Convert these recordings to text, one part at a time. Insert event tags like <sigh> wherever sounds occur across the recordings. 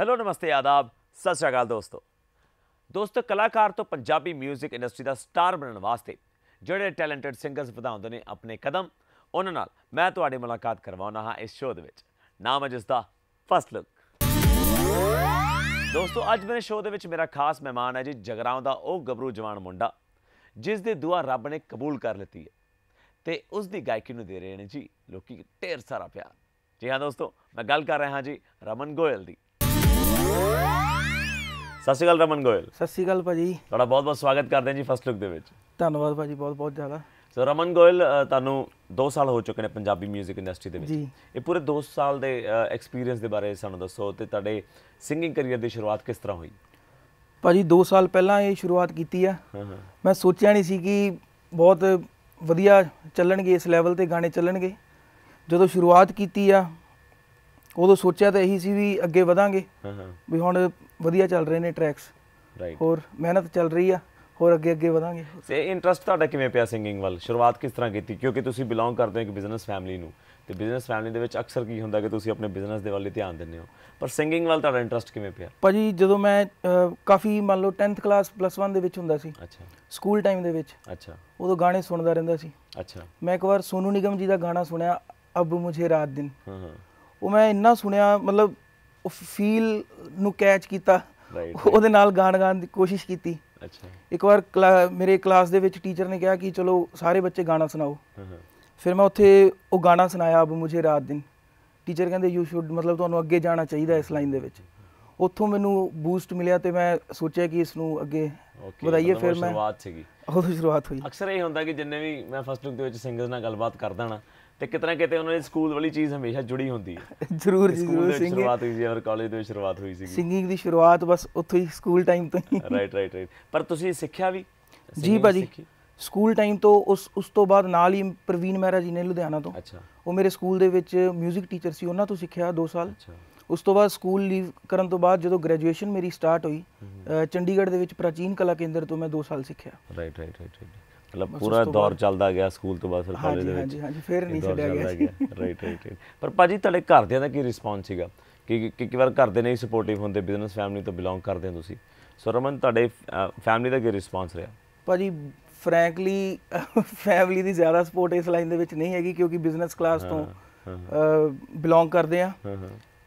hello ਨਮਸਤੇ ਆਦਾਬ ਸਤਿ ਸ਼੍ਰੀ ਅਕਾਲ ਦੋਸਤੋ ਦੋਸਤੋ ਕਲਾਕਾਰ ਤੋਂ ਪੰਜਾਬੀ 뮤직 ਇੰਡਸਟਰੀ ਦਾ ਸਟਾਰ ਬਣਨ ਵਾਸਤੇ ਜਿਹੜੇ ਟੈਲੈਂਟਡ ਸਿੰਗਰਸ ਵਧਾਉਂਦੇ ਨੇ ਆਪਣੇ ਕਦਮ ਉਹਨਾਂ ਨਾਲ ਮੈਂ ਤੁਹਾਡੀ ਮੁਲਾਕਾਤ ਕਰਵਾਉਣਾ ਹਾਂ ਇਸ ਸ਼ੋਅ ਦੇ ਵਿੱਚ ਨਾਮ ਹੈ ਜਿਸ ਦਾ ਫਸਟ ਲੁੱਕ ਦੋਸਤੋ ਅੱਜ ਮੇਰੇ ਸ਼ੋਅ ਦੇ ਵਿੱਚ ਮੇਰਾ ਖਾਸ ਮਹਿਮਾਨ ਹੈ ਜੀ ਜਗਰਾਉਂ ਦਾ ਉਹ ਗਬਰੂ ਜਵਾਨ ਮੁੰਡਾ ਜਿਸ ਦੀ ਦੁਆ ਰੱਬ ਨੇ ਕਬੂਲ ਕਰ ਲਈ ਹੈ ਤੇ ਉਸ ਦੀ ਗਾਇਕੀ ਨੂੰ ਦੇ ਰਹੇ ਨੇ ਜੀ ਲੋਕੀ ਢੇਰ ਸਾਰਾ ਪਿਆਰ ਜੀ ਹਾਂ ਦੋਸਤੋ ਮੈਂ ਗੱਲ ਕਰ ਰਿਹਾ ਹਾਂ ਜੀ ਰਮਨ ਗੋਇਲ ਦੀ ਸਤਿ ਸ਼੍ਰੀ ਅਕਾਲ ਰਮਨ ਗੋਇਲ ਸਤਿ ਸ਼੍ਰੀ ਅਕਾਲ ਭਾਜੀ ਤੁਹਾਡਾ ਬਹੁਤ-ਬਹੁਤ ਸਵਾਗਤ ਕਰਦੇ ਹਾਂ ਜੀ ਫਸਟ ਲੁੱਕ ਦੇ ਵਿੱਚ ਧੰਨਵਾਦ ਭਾਜੀ ਬਹੁਤ-ਬਹੁਤ ਜ਼ਿਆਦਾ ਸੋ ਰਮਨ ਗੋਇਲ ਤੁਹਾਨੂੰ 2 ਸਾਲ ਹੋ ਚੁੱਕੇ ਨੇ ਪੰਜਾਬੀ 뮤직 ਇੰਡਸਟਰੀ ਦੇ ਵਿੱਚ ਇਹ ਪੂਰੇ 2 ਸਾਲ ਦੇ ਐਕਸਪੀਰੀਅੰਸ ਦੇ ਬਾਰੇ ਸਾਨੂੰ ਦੱਸੋ ਤੇ ਤੁਹਾਡੇ ਸਿੰਗਿੰਗ ਕੈਰੀਅਰ ਦੀ ਸ਼ੁਰੂਆਤ ਕਿਸ ਤਰ੍ਹਾਂ ਹੋਈ ਭਾਜੀ 2 ਸਾਲ ਪਹਿਲਾਂ ਇਹ ਸ਼ੁਰੂਆਤ ਕੀਤੀ ਆ ਮੈਂ ਸੋਚਿਆ ਨਹੀਂ ਸੀ ਕਿ ਬਹੁਤ ਵਧੀਆ ਚੱਲਣਗੇ ਇਸ ਲੈਵਲ ਤੇ ਗਾਣੇ ਚੱਲਣਗੇ ਜਦੋਂ ਸ਼ੁਰੂਆਤ ਕੀਤੀ ਆ ਉਦੋਂ ਸੋਚਿਆ ਤਾਂ ਇਹੀ ਸੀ ਵੀ ਅੱਗੇ ਵਧਾਂਗੇ ਹਾਂ ਵੀ ਹੁਣ ਵਧੀਆ ਚੱਲ ਰਹੇ ਨੇ ਟਰੈਕਸ ਰਾਈਟ ਹੋਰ ਮਿਹਨਤ ਚੱਲ ਰਹੀ ਆ ਹੋਰ ਅੱਗੇ ਅੱਗੇ ਵਧਾਂਗੇ ਤੇ ਇੰਟਰਸਟ ਤੁਹਾਡਾ ਕਿਵੇਂ ਪਿਆ ਸਿੰਗਿੰਗ ਵੱਲ ਸ਼ੁਰੂਆਤ ਕਿਸ ਤਰ੍ਹਾਂ ਕੀਤੀ ਕਿਉਂਕਿ ਤੁਸੀਂ ਬਿਲੋਂਗ ਕਰਦੇ ਹੋ ਇੱਕ ਬਿਜ਼ਨਸ ਫੈਮਿਲੀ ਨੂੰ ਤੇ ਬਿਜ਼ਨਸ ਫੈਮਿਲੀ ਦੇ ਵਿੱਚ ਅਕਸਰ ਕੀ ਹੁੰਦਾ ਕਿ ਤੁਸੀਂ ਆਪਣੇ ਬਿਜ਼ਨਸ ਦੇ ਵੱਲ ਧਿਆਨ ਦਿੰਦੇ ਹੋ ਪਰ ਸਿੰਗਿੰਗ ਵੱਲ ਤੁਹਾਡਾ ਇੰਟਰਸਟ ਕਿਵੇਂ ਪਿਆ ਭਾਜੀ ਜਦੋਂ ਮੈਂ ਕਾਫੀ ਮੰਨ ਲਓ 10th ਕਲਾਸ ਪਲੱਸ 1 ਦੇ ਵਿੱਚ ਹੁੰਦਾ ਸੀ ਅੱਛਾ ਸਕੂਲ ਟਾਈਮ ਦੇ ਵਿੱਚ ਅੱਛਾ ਉਦੋਂ ਗਾਣੇ ਸੁਣਦਾ ਰਹਿੰਦਾ ਸੀ ਅੱਛਾ ਮੈਂ ਇੱਕ ਵਾਰ ਸੋਨੂ ਨਿਗਮ ਜੀ ਦਾ ਗਾਣਾ ਸੁਣਿਆ ਅਬ ਮੁਝੇ ਰਾਤ ਦਿਨ ਹਾਂ ਹਾਂ ਉਹ ਮੈਂ ਇੰਨਾ ਸੁਣਿਆ ਮਤਲਬ ਫੀਲ ਨੂੰ ਕੈਚ ਕੀਤਾ ਉਹਦੇ ਨਾਲ ਗਾਣ ਗਾਣ ਦੀ ਕੋਸ਼ਿਸ਼ ਕੀਤੀ ਅੱਛਾ ਇੱਕ ਵਾਰ ਮੇਰੇ ਕਲਾਸ ਦੇ ਵਿੱਚ ਟੀਚਰ ਨੇ ਕਿਹਾ ਕਿ ਚਲੋ ਸਾਰੇ ਬੱਚੇ ਗਾਣਾ ਸੁਣਾਓ ਫਿਰ ਮੈਂ ਉੱਥੇ ਉਹ ਗਾਣਾ ਸੁਣਾਇਆ ਅਬ ਮੁਝੇ ਰਾਤ ਦਿਨ ਟੀਚਰ ਕਹਿੰਦੇ ਯੂ ਸ਼ੁੱਡ ਮਤਲਬ ਤੁਹਾਨੂੰ ਅੱਗੇ ਜਾਣਾ ਚਾਹੀਦਾ ਇਸ ਲਾਈਨ ਦੇ ਵਿੱਚ ਉੱਥੋਂ ਮੈਨੂੰ ਬੂਸਟ ਮਿਲਿਆ ਤੇ ਮੈਂ ਸੋਚਿਆ ਕਿ ਇਸ ਨੂੰ ਅੱਗੇ ਵਧਾਈਏ ਫਿਰ ਮੈਂ ਸ਼ੁਰੂਆਤ ਸੀਗੀ ਉਹ ਸ਼ੁਰੂਆਤ ਹੋਈ ਅਕਸਰ ਇਹ ਹੁੰਦਾ ਕਿ ਜਿੰਨੇ ਵੀ ਮੈਂ ਫਸਟ ਲੁੱਕ ਦੇ ਵਿੱਚ ਸਿੰਗਰਸ ਨਾਲ ਗੱਲਬਾਤ ਕਰਦਾ ਨਾ ਤੇ ਕਿਤਨਾ ਕਿਤੇ ਉਹਨਾਂ ਦੀ ਸਕੂਲ ਵਾਲੀ ਚੀਜ਼ ਹਮੇਸ਼ਾ ਜੁੜੀ ਹੁੰਦੀ ਹੈ <laughs> ਜ਼ਰੂਰ ਜੀ ਜ਼ਰੂਰ ਸਿੰਗਿੰਗ ਸ਼ੁਰੂਆਤ ਹੋਈ ਸੀ ਔਰ ਕਾਲਜ ਦੇ ਸ਼ੁਰੂਆਤ ਹੋਈ ਸੀ ਸਿੰਗਿੰਗ ਦੀ ਸ਼ੁਰੂਆਤ ਬਸ ਉੱਥੋਂ ਹੀ ਸਕੂਲ ਟਾਈਮ ਤੋਂ ਹੀ ਰਾਈਟ ਰਾਈਟ ਰਾਈਟ ਪਰ ਤੁਸੀਂ ਸਿੱਖਿਆ ਵੀ ਜੀ ਭਾਜੀ ਸਕੂਲ ਟਾਈਮ ਤੋਂ ਉਸ ਉਸ ਤੋਂ ਬਾਅਦ ਨਾਲ ਹੀ ਪ੍ਰਵੀਨ ਮਹਿਰਾ ਜੀ ਨੇ ਲੁਧਿਆਣਾ ਤੋਂ ਅੱਛਾ ਉਹ ਮੇਰੇ ਸਕੂਲ ਦੇ ਵਿੱਚ 뮤직 ਟੀਚਰ ਸੀ ਉਹਨਾਂ ਤੋਂ ਸਿੱਖਿਆ 2 ਸਾਲ ਅੱਛਾ ਉਸ ਤੋਂ ਬਾਅਦ ਸਕੂਲ ਲੀਵ ਕਰਨ ਤੋਂ ਬਾਅਦ ਜਦੋਂ ਗ੍ਰੈਜੂਏਸ਼ਨ ਮੇਰੀ ਸਟਾਰਟ ਹੋਈ ਚੰਡੀਗੜ੍ਹ ਦੇ ਵਿੱਚ ਪ੍ਰਾਚੀਨ ਕਲਾ ਕੇਂਦਰ ਤੋਂ ਮੈਂ 2 ਸਾਲ ਸਿੱਖਿਆ ਰਾਈਟ ਰਾਈਟ ਰਾਈਟ ਮਤਲਬ ਪੂਰਾ ਦੌਰ ਚੱਲਦਾ ਗਿਆ ਸਕੂਲ ਤੋਂ ਬਾਅਦ ਫਿਰ ਕਾਲਜ ਦੇ ਵਿੱਚ ਹਾਂਜੀ ਹਾਂਜੀ ਫਿਰ ਨਹੀਂ ਛੱਡਿਆ ਗਿਆ ਰਾਈਟ ਰਾਈਟ ਪਰ ਭਾਜੀ ਤੁਹਾਡੇ ਘਰਦਿਆਂ ਦਾ ਕੀ ਰਿਸਪੌਂਸ ਸੀਗਾ ਕਿ ਕਿ ਵਾਰ ਘਰਦੇ ਨਹੀਂ ਸਪੋਰਟਿਵ ਹੁੰਦੇ ਬਿਜ਼ਨਸ ਫੈਮਿਲੀ ਤੋਂ ਬਿਲੋਂਗ ਕਰਦੇ ਹੋ ਤੁਸੀਂ ਸੋ ਰਮਨ ਤੁਹਾਡੇ ਫੈਮਿਲੀ ਦਾ ਕੀ ਰਿਸਪੌਂਸ ਰਿਹਾ ਭਾਜੀ ਫਰੈਂਕਲੀ ਫੈਮਿਲੀ ਦੀ ਜ਼ਿਆਦਾ ਸਪੋਰਟ ਇਸ ਲਾਈਨ ਦੇ ਵਿੱਚ ਨਹੀਂ ਹੈਗੀ ਕਿਉਂਕਿ ਬਿਜ਼ਨਸ ਕਲਾਸ ਤੋਂ ਬਿਲੋਂਗ ਕਰਦੇ ਆ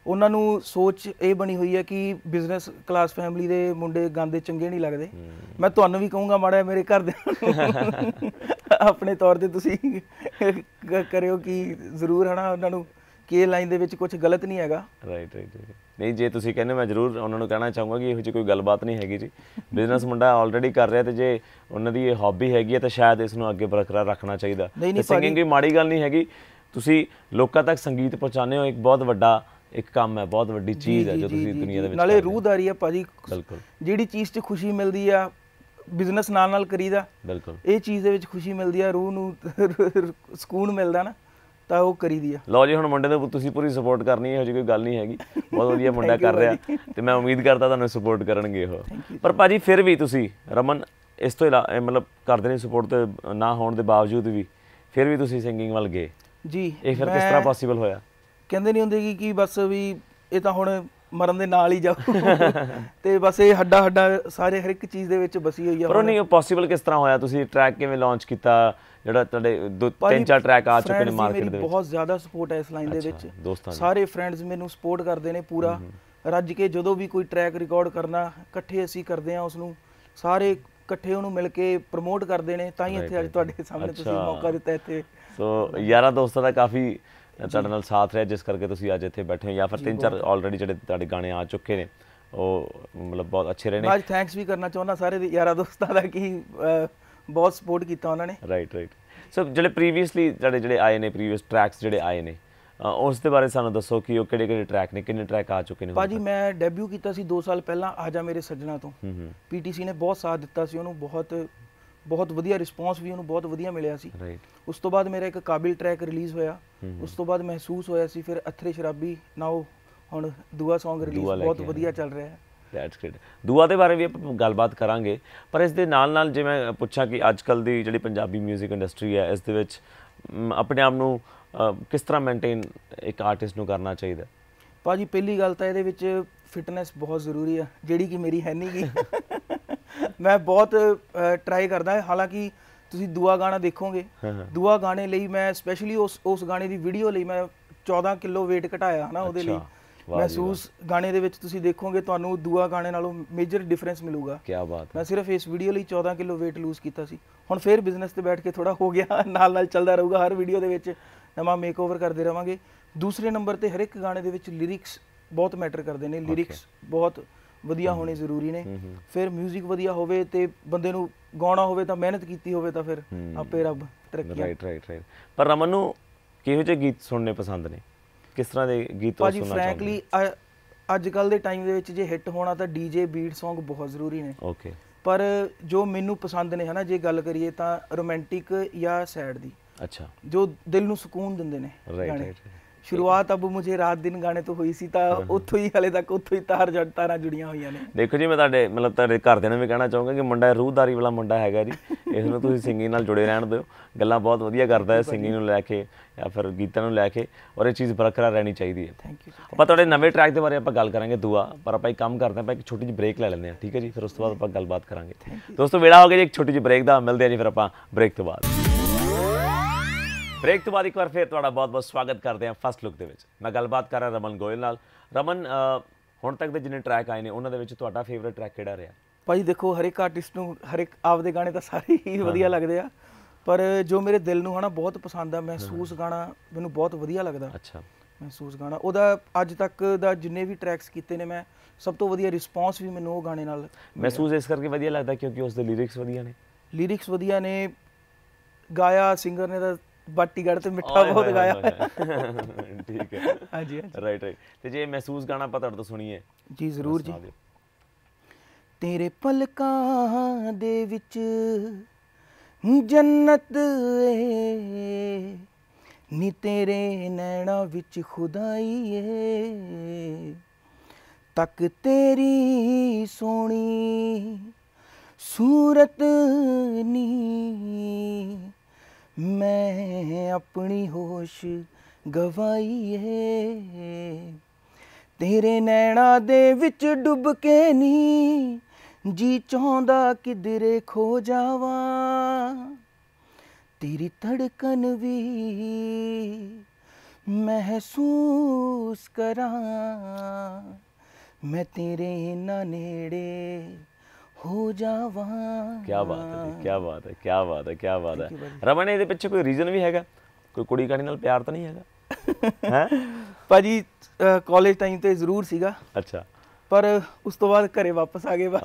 ਉਹਨਾਂ ਨੂੰ ਸੋਚ ਇਹ ਬਣੀ ਹੋਈ ਹੈ ਕਿ ਬਿਜ਼ਨਸ ਕਲਾਸ ਫੈਮਿਲੀ ਦੇ ਮੁੰਡੇ ਗੰਦੇ ਚੰਗੇ ਨਹੀਂ ਲੱਗਦੇ ਮੈਂ ਤੁਹਾਨੂੰ ਵੀ ਕਹੂੰਗਾ ਮਾੜਾ ਮੇਰੇ ਘਰ ਦੇ <laughs> ਆਪਣੇ ਤੌਰ ਤੇ ਤੁਸੀਂ ਕਰਿਓ ਕਿ ਜ਼ਰੂਰ ਹਨਾ ਉਹਨਾਂ ਨੂੰ ਕਿ ਲਾਈਨ ਦੇ ਵਿੱਚ ਕੁਝ ਗਲਤ ਨਹੀਂ ਹੈਗਾ ਰਾਈਟ ਰਾਈਟ ਨਹੀਂ ਜੇ ਤੁਸੀਂ ਕਹਿੰਦੇ ਮੈਂ ਜ਼ਰੂਰ ਉਹਨਾਂ ਨੂੰ ਕਹਿਣਾ ਚਾਹੂੰਗਾ ਕਿ ਇਹੋ ਜਿਹੀ ਕੋਈ ਗੱਲਬਾਤ ਨਹੀਂ ਹੈਗੀ ਜੀ ਬਿਜ਼ਨਸ ਮੁੰਡਾ ਆਲਰੇਡੀ ਕਰ ਰਿਹਾ ਤੇ ਜੇ ਉਹਨਾਂ ਦੀ ਇਹ ਹੌਬੀ ਹੈਗੀ ਹੈ ਤਾਂ ਸ਼ਾਇਦ ਇਸ ਨੂੰ ਅੱਗੇ ਬਰਕਰਾਰ ਰੱਖਣਾ ਚਾਹੀਦਾ ਸਿੰਗਿੰਗ ਵੀ ਮਾੜੀ ਗੱਲ ਨਹੀਂ ਹੈਗੀ ਤੁਸੀਂ ਲੋਕਾਂ ਤੱਕ ਸੰਗੀਤ ਪਹੁੰਚਾਉਂਦੇ ਹੋ ਇੱਕ ਬਹੁਤ ਵੱਡਾ ਇੱਕ ਕੰਮ ਹੈ ਬਹੁਤ ਵੱਡੀ ਚੀਜ਼ ਹੈ ਜੋ ਤੁਸੀਂ ਦੁਨੀਆ ਦੇ ਵਿੱਚ ਨਾਲੇ ਰੂਹਦਾਰੀ ਆ ਭਾਜੀ ਬਿਲਕੁਲ ਜਿਹੜੀ ਚੀਜ਼ 'ਚ ਖੁਸ਼ੀ ਮਿਲਦੀ ਆ ਬਿਜ਼ਨਸ ਨਾਲ ਨਾਲ ਕਰੀਦਾ ਬਿਲਕੁਲ ਇਹ ਚੀਜ਼ ਦੇ ਵਿੱਚ ਖੁਸ਼ੀ ਮਿਲਦੀ ਆ ਰੂਹ ਨੂੰ ਸਕੂਨ ਮਿਲਦਾ ਨਾ ਤਾਂ ਉਹ ਕਰੀਦੀ ਆ ਲਓ ਜੀ ਹੁਣ ਮੁੰਡੇ ਨੂੰ ਤੁਸੀਂ ਪੂਰੀ ਸਪੋਰਟ ਕਰਨੀ ਹੈ ਇਹੋ ਜਿਹੀ ਕੋਈ ਗੱਲ ਨਹੀਂ ਹੈਗੀ ਬਹੁਤ ਵਧੀਆ <laughs> ਮੁੰਡਾ ਕਰ ਰਿਹਾ ਤੇ ਮੈਂ ਉਮੀਦ ਕਰਦਾ ਤੁਹਾਨੂੰ ਸਪੋਰਟ ਕਰਨਗੇ ਉਹ ਪਰ ਭਾਜੀ ਫਿਰ ਵੀ ਤੁਸੀਂ ਰਮਨ ਇਸ ਤੋਂ ਇਲਾਵਾ ਮਤਲਬ ਕਰਦੇ ਨਹੀਂ ਸਪੋਰਟ ਤੇ ਨਾ ਹੋਣ ਦੇ ਬਾਵਜੂਦ ਵੀ ਫਿਰ ਵੀ ਤੁਸੀਂ ਸਿੰਗਿੰਗ ਵੱਲ ਗਏ ਜੀ ਇਹ ਫਿਰ ਕਿਸ ਤਰ੍ਹਾਂ ਪੋਸੀਬਲ ਹੋਇਆ ਕਹਿੰਦੇ ਨਹੀਂ ਹੁੰਦੇ ਕਿ ਕੀ ਬਸ ਵੀ ਇਹ ਤਾਂ ਹੁਣ ਮਰਨ ਦੇ ਨਾਲ ਹੀ ਜਾਊ ਤੇ ਬਸ ਇਹ ਹੱਡਾ ਹੱਡਾ ਸਾਰੇ ਹਰ ਇੱਕ ਚੀਜ਼ ਦੇ ਵਿੱਚ ਬਸੀ ਹੋਈ ਆ ਪਰ ਨਹੀਂ ਪੋਸੀਬਲ ਕਿਸ ਤਰ੍ਹਾਂ ਹੋਇਆ ਤੁਸੀਂ ਟਰੈਕ ਕਿਵੇਂ ਲਾਂਚ ਕੀਤਾ ਜਿਹੜਾ ਤੁਹਾਡੇ ਤਿੰਨ ਚਾਰ ਟਰੈਕ ਆ ਚੁੱਕੇ ਨੇ ਮਾਰਕੀਟ ਦੇ ਵਿੱਚ ਬਹੁਤ ਜ਼ਿਆਦਾ ਸਪੋਰਟ ਹੈ ਇਸ ਲਾਈਨ ਦੇ ਵਿੱਚ ਸਾਰੇ ਫਰੈਂਡਸ ਮੈਨੂੰ ਸਪੋਰਟ ਕਰਦੇ ਨੇ ਪੂਰਾ ਰੱਜ ਕੇ ਜਦੋਂ ਵੀ ਕੋਈ ਟਰੈਕ ਰਿਕਾਰਡ ਕਰਨਾ ਇਕੱਠੇ ਅਸੀਂ ਕਰਦੇ ਆ ਉਸ ਨੂੰ ਸਾਰੇ ਇਕੱਠੇ ਉਹਨੂੰ ਮਿਲ ਕੇ ਪ੍ਰਮੋਟ ਕਰਦੇ ਨੇ ਤਾਂ ਹੀ ਇੱਥੇ ਅੱਜ ਤੁਹਾਡੇ ਸਾਹਮਣੇ ਤੁਸੀਂ ਮੌਕਾ ਦਿੱਤਾ ਇੱਥੇ ਸੋ ਯਾਰਾ ਦੋਸਤਾਂ ਦਾ ਕਾਫੀ ਤੁਹਾਡੇ ਨਾਲ ਸਾਥ ਰਿਹਾ ਜਿਸ ਕਰਕੇ ਤੁਸੀਂ ਅੱਜ ਇੱਥੇ ਬੈਠੇ ਹੋ ਜਾਂ ਫਿਰ ਤਿੰਨ ਚਾਰ ਆਲਰੇਡੀ ਜਿਹੜੇ ਤੁਹਾਡੇ ਗਾਣੇ ਆ ਚੁੱਕੇ ਨੇ ਉਹ ਮਤਲਬ ਬਹੁਤ ਅੱਛੇ ਰਹੇ ਨੇ ਅੱਜ ਥੈਂਕਸ ਵੀ ਕਰਨਾ ਚਾਹੁੰਦਾ ਸਾਰੇ ਯਾਰਾ ਦੋਸਤਾਂ ਦਾ ਕਿ ਬਹੁਤ ਸਪੋਰਟ ਕੀਤਾ ਉਹਨਾਂ ਨੇ ਰਾਈਟ ਰਾਈਟ ਸੋ ਜਿਹੜੇ ਪ੍ਰੀਵੀਅਸਲੀ ਜਿਹੜੇ ਜਿਹੜੇ ਆਏ ਨੇ ਪ੍ਰੀਵੀਅਸ ਟਰੈਕਸ ਜਿਹੜੇ ਆਏ ਨੇ ਉਸ ਦੇ ਬਾਰੇ ਸਾਨੂੰ ਦੱਸੋ ਕਿ ਉਹ ਕਿਹੜੇ ਕਿਹੜੇ ਟਰੈਕ ਨੇ ਕਿੰਨੇ ਟਰੈਕ ਆ ਚੁੱਕੇ ਨੇ ਭਾਜੀ ਮੈਂ ਡੈਬਿਊ ਕੀਤਾ ਸੀ 2 ਸਾਲ ਪਹਿਲਾਂ ਆਜਾ ਮੇਰੇ ਸੱਜਣਾ ਤੋਂ ਪੀਟੀਸੀ ਨੇ ਬਹੁਤ ਸਾਥ ਦਿੱਤਾ ਸੀ ਉਹਨੂੰ ਬਹੁਤ ਬਹੁਤ ਵਧੀਆ ਰਿਸਪੌਂਸ ਵੀ ਉਹਨੂੰ ਬਹੁਤ ਵਧੀਆ ਮਿਲਿਆ ਸੀ ਰਾਈਟ ਉਸ ਤੋਂ ਬਾਅਦ ਮੇਰਾ ਇੱਕ ਕਾਬਿਲ ਟਰੈਕ ਰਿਲੀਜ਼ ਹੋਇਆ ਉਸ ਤੋਂ ਬਾਅਦ ਮਹਿਸੂਸ ਹੋਇਆ ਸੀ ਫਿਰ ਅਥਰੇ ਸ਼ਰਾਬੀ ਨਾਓ ਹੁਣ ਦੂਆ Song ਰਿਲੀਜ਼ ਬਹੁਤ ਵਧੀਆ ਚੱਲ ਰਿਹਾ ਹੈ ਦੈਟਸ ਗ੍ਰੇਟ ਦੂਆ ਦੇ ਬਾਰੇ ਵੀ ਆਪਾਂ ਗੱਲਬਾਤ ਕਰਾਂਗੇ ਪਰ ਇਸ ਦੇ ਨਾਲ ਨਾਲ ਜਿਵੇਂ ਪੁੱਛਾਂ ਕਿ ਅੱਜ ਕੱਲ ਦੀ ਜਿਹੜੀ ਪੰਜਾਬੀ 뮤직 ਇੰਡਸਟਰੀ ਹੈ ਇਸ ਦੇ ਵਿੱਚ ਆਪਣੇ ਆਪ ਨੂੰ ਕਿਸ ਤਰ੍ਹਾਂ ਮੇਨਟੇਨ ਇੱਕ ਆਰਟਿਸਟ ਨੂੰ ਕਰਨਾ ਚਾਹੀਦਾ ਭਾਜੀ ਪਹਿਲੀ ਗੱਲ ਤਾਂ ਇਹਦੇ ਵਿੱਚ ਫਿਟਨੈਸ ਬਹੁਤ ਜ਼ਰੂਰੀ ਆ ਜਿਹੜੀ ਕਿ ਮੇਰੀ ਹੈ ਨਹੀਂ ਮੈਂ ਬਹੁਤ ਟਰਾਈ ਕਰਦਾ ਹਾਲਾਂਕਿ ਤੁਸੀਂ ਦੁਆ ਗਾਣਾ ਦੇਖੋਗੇ ਦੁਆ ਗਾਣੇ ਲਈ ਮੈਂ ਸਪੈਸ਼ਲੀ ਉਸ ਉਸ ਗਾਣੇ ਦੀ ਵੀਡੀਓ ਲਈ ਮੈਂ 14 ਕਿਲੋ weight ਘਟਾਇਆ ਹਨਾ ਉਹਦੇ ਲਈ ਮਹਿਸੂਸ ਗਾਣੇ ਦੇ ਵਿੱਚ ਤੁਸੀਂ ਦੇਖੋਗੇ ਤੁਹਾਨੂੰ ਦੁਆ ਗਾਣੇ ਨਾਲੋਂ ਮੇਜਰ ਡਿਫਰੈਂਸ ਮਿਲੂਗਾ ਕੀ ਬਾਤ ਮੈਂ ਸਿਰਫ ਇਸ ਵੀਡੀਓ ਲਈ 14 ਕਿਲੋ weight ਲੂਜ਼ ਕੀਤਾ ਸੀ ਹੁਣ ਫੇਰ ਬਿਜ਼ਨਸ ਤੇ ਬੈਠ ਕੇ ਥੋੜਾ ਹੋ ਗਿਆ ਨਾਲ ਨਾਲ ਚੱਲਦਾ ਰਹੂਗਾ ਹਰ ਵੀਡੀਓ ਦੇ ਵਿੱਚ ਨਵਾਂ ਮੇਕਓਵਰ ਕਰਦੇ ਰਵਾਂਗੇ ਦੂਸਰੇ ਨੰਬਰ ਤੇ ਹਰ ਇੱਕ ਗਾਣੇ ਦੇ ਵਿੱਚ ਲਿਰਿਕਸ ਬਹੁਤ ਮੈਟਰ ਕਰਦੇ ਨੇ ਲਿਰਿਕਸ ਬਹੁਤ ਵਧੀਆ ਹੋਣੇ ਜ਼ਰੂਰੀ ਨੇ ਫਿਰ 뮤직 ਵਧੀਆ ਹੋਵੇ ਤੇ ਬੰਦੇ ਨੂੰ ਗਾਉਣਾ ਹੋਵੇ ਤਾਂ ਮਿਹਨਤ ਕੀਤੀ ਹੋਵੇ ਤਾਂ ਫਿਰ ਆਪੇ ਰੱਬ ਤਰੱਕੀ ਰਾਈਟ ਰਾਈਟ ਰਾਈਟ ਪਰ ਰਮਨ ਨੂੰ ਕਿਹੋ ਜਿਹੇ ਗੀਤ ਸੁਣਨੇ ਪਸੰਦ ਨੇ ਕਿਸ ਤਰ੍ਹਾਂ ਦੇ ਗੀਤ ਉਹ ਸੁਣਨਾ ਚਾਹੁੰਦੇ ਫ੍ਰੈਂਕਲੀ ਅੱਜ ਕੱਲ ਦੇ ਟਾਈਮ ਦੇ ਵਿੱਚ ਜੇ ਹਿੱਟ ਹੋਣਾ ਤਾਂ ਡੀਜੇ ਬੀਟ Song ਬਹੁਤ ਜ਼ਰੂਰੀ ਨੇ ਓਕੇ ਪਰ ਜੋ ਮੈਨੂੰ ਪਸੰਦ ਨੇ ਹਨਾ ਜੇ ਗੱਲ ਕਰੀਏ ਤਾਂ ਰੋਮਾਂਟਿਕ ਜਾਂ ਸੈਡ ਦੀ ਅੱਛਾ ਜੋ ਦਿਲ ਨੂੰ ਸਕੂਨ ਦਿੰਦੇ ਨੇ ਰਾਈਟ ਰਾਈਟ ਸ਼ੁਰੂਆਤ ਅਬ ਮੁਝੇ ਰਾਤ ਦਿਨ ਗਾਣੇ ਤੋਂ ਹੋਈ ਸੀ ਤਾਂ ਉੱਥੋਂ ਹੀ ਹਲੇ ਤੱਕ ਉੱਥੋਂ ਹੀ ਤਾਰ ਜੜ ਤਾਰਾਂ ਜੁੜੀਆਂ ਹੋਈਆਂ ਨੇ ਦੇਖੋ ਜੀ ਮੈਂ ਤੁਹਾਡੇ ਮਤਲਬ ਤੁਹਾਡੇ ਘਰਦਿਆਂ ਨੂੰ ਵੀ ਕਹਿਣਾ ਚਾਹੂੰਗਾ ਕਿ ਮੁੰਡਾ ਰੂਹਦਾਰੀ ਵਾਲਾ ਮੁੰਡਾ ਹੈਗਾ ਜੀ ਇਸ ਨੂੰ ਤੁਸੀਂ ਸਿੰਗਿੰਗ ਨਾਲ ਜੁੜੇ ਰਹਿਣ ਦਿਓ ਗੱਲਾਂ ਬਹੁਤ ਵਧੀਆ ਕਰਦਾ ਹੈ ਸਿੰਗਿੰਗ ਨੂੰ ਲੈ ਕੇ ਜਾਂ ਫਿਰ ਗੀਤਾਂ ਨੂੰ ਲੈ ਕੇ ਔਰ ਇਹ ਚੀਜ਼ ਬਰਕਰਾਰ ਰਹਿਣੀ ਚਾਹੀਦੀ ਹੈ ਥੈਂਕ ਯੂ ਆਪਾਂ ਤੁਹਾਡੇ ਨਵੇਂ ਟਰੈਕ ਦੇ ਬਾਰੇ ਆਪਾਂ ਗੱਲ ਕਰਾਂਗੇ ਦੁਆ ਪਰ ਆਪਾਂ ਇੱਕ ਕੰਮ ਕਰਦੇ ਆਪਾਂ ਇੱਕ ਛੋਟੀ ਜਿਹੀ ਬ੍ਰੇਕ ਲੈ ਲੈਂਦੇ ਹਾਂ ਠੀਕ ਹੈ ਜੀ ਫਿਰ ਉਸ ਤੋਂ ਬਾਅਦ ਆਪਾਂ ਗੱਲਬਾਤ ਕਰਾਂਗੇ ਦੋਸਤੋ ਵੇਲਾ ਹੋ ਗਿਆ ਜੀ ਇੱਕ ਛੋਟੀ ਜਿਹੀ ਬ੍ਰੇਕ ਦਾ ਮਿਲਦੇ ਆ ਜੀ ਫਿਰ ਆਪਾਂ ਬ੍ਰੇਕ ਤੋਂ ਬਾਅਦ ਬ੍ਰੇਕ ਤੋਂ ਬਾਅਦ ਇੱਕ ਵਾਰ ਫੇਰ ਤੁਹਾਡਾ ਬਹੁਤ-ਬਹੁਤ ਸਵਾਗਤ ਕਰਦੇ ਹਾਂ ਫਸਟ ਲੁੱਕ ਦੇ ਵਿੱਚ ਮੈਂ ਗੱਲਬਾਤ ਕਰ ਰਿਹਾ ਰਮਨ ਗੋਇਲ ਨਾਲ ਰਮਨ ਹੁਣ ਤੱਕ ਦੇ ਜਿੰਨੇ ਟਰੈਕ ਆਏ ਨੇ ਉਹਨਾਂ ਦੇ ਵਿੱਚ ਤੁਹਾਡਾ ਫੇਵਰਿਟ ਟਰੈਕ ਕਿਹੜਾ ਰਿਹਾ ਭਾਈ ਦੇਖੋ ਹਰ ਇੱਕ ਆਰਟਿਸਟ ਨੂੰ ਹਰ ਇੱਕ ਆਪਦੇ ਗਾਣੇ ਤਾਂ ਸਾਰੇ ਹੀ ਵਧੀਆ ਲੱਗਦੇ ਆ ਪਰ ਜੋ ਮੇਰੇ ਦਿਲ ਨੂੰ ਹਨਾ ਬਹੁਤ ਪਸੰਦ ਆ ਮਹਿਸੂਸ ਗਾਣਾ ਮੈਨੂੰ ਬਹੁਤ ਵਧੀਆ ਲੱਗਦਾ ਅੱਛਾ ਮਹਿਸੂਸ ਗਾਣਾ ਉਹਦਾ ਅੱਜ ਤੱਕ ਦਾ ਜਿੰਨੇ ਵੀ ਟਰੈਕਸ ਕੀਤੇ ਨੇ ਮੈਂ ਸਭ ਤੋਂ ਵਧੀਆ ਰਿਸਪੌਂਸ ਵੀ ਮੈਨੂੰ ਉਹ ਗਾਣੇ ਨਾਲ ਮਹਿਸੂਸ ਇਸ ਕਰਕੇ ਵਧੀਆ ਲੱਗਦਾ ਕਿਉਂਕਿ ਉਸ ਦੇ ਲਿਰਿਕਸ ਵਧੀਆ ਨੇ ਲਿਰਿਕਸ ਵਧੀਆ ਨੇ ਗਾਇਆ ਸਿੰਗਰ ਨੇ ਦਾ ਬਾਟੀਗੜ ਤੇ ਮਿੱਠਾ ਬਹੁਤ ਗਾਇਆ ਠੀਕ ਹੈ ਹਾਂਜੀ ਰਾਈਟ ਰਾਈਟ ਤੇ ਜੇ ਮਹਿਸੂਸ ਗਾਣਾ ਆਪਾਂ ਤੁਹਾਡੇ ਤੋਂ ਸੁਣੀਏ ਜੀ ਜ਼ਰੂਰ ਜੀ ਤੇਰੇ ਪਲਕਾਂ ਦੇ ਵਿੱਚ ਜੰਨਤ ਏ ਨੀ ਤੇਰੇ ਨੈਣਾ ਵਿੱਚ ਖੁਦਾਈ ਏ ਤੱਕ ਤੇਰੀ ਸੋਹਣੀ ਸੂਰਤ ਨੀ ਮੈਂ ਆਪਣੀ ਹੋਸ਼ ਗਵਾਈ ਏ ਤੇਰੇ ਨੈਣਾ ਦੇ ਵਿੱਚ ਡੁੱਬ ਕੇ ਨੀ ਜੀ ਚਾਹੁੰਦਾ ਕਿਧਰੇ ਖੋ ਜਾਵਾਂ ਤੇਰੀ ਧੜਕਨ ਵੀ ਮਹਿਸੂਸ ਕਰਾਂ ਮੈਂ ਤੇਰੇ ਨਾ ਨੇੜੇ ਹੋ ਜਾਵਾਂ ਕੀ ਬਾਤ ਹੈ ਕੀ ਬਾਤ ਹੈ ਕੀ ਬਾਤ ਹੈ ਕੀ ਬਾਤ ਹੈ ਰਮਨ ਇਹਦੇ ਪਿੱਛੇ ਕੋਈ ਰੀਜ਼ਨ ਵੀ ਹੈਗਾ ਕੋਈ ਕੁੜੀ ਕਾਣੀ ਨਾਲ ਪਿਆਰ ਤਾਂ ਨਹੀਂ ਹੈਗਾ ਹੈ ਭਾਜੀ ਕਾਲਜ ਟਾਈਮ ਤੇ ਜ਼ਰੂਰ ਸੀਗਾ ਅੱਛਾ ਪਰ ਉਸ ਤੋਂ ਬਾਅਦ ਘਰੇ ਵਾਪਸ ਆ ਗਏ ਬਸ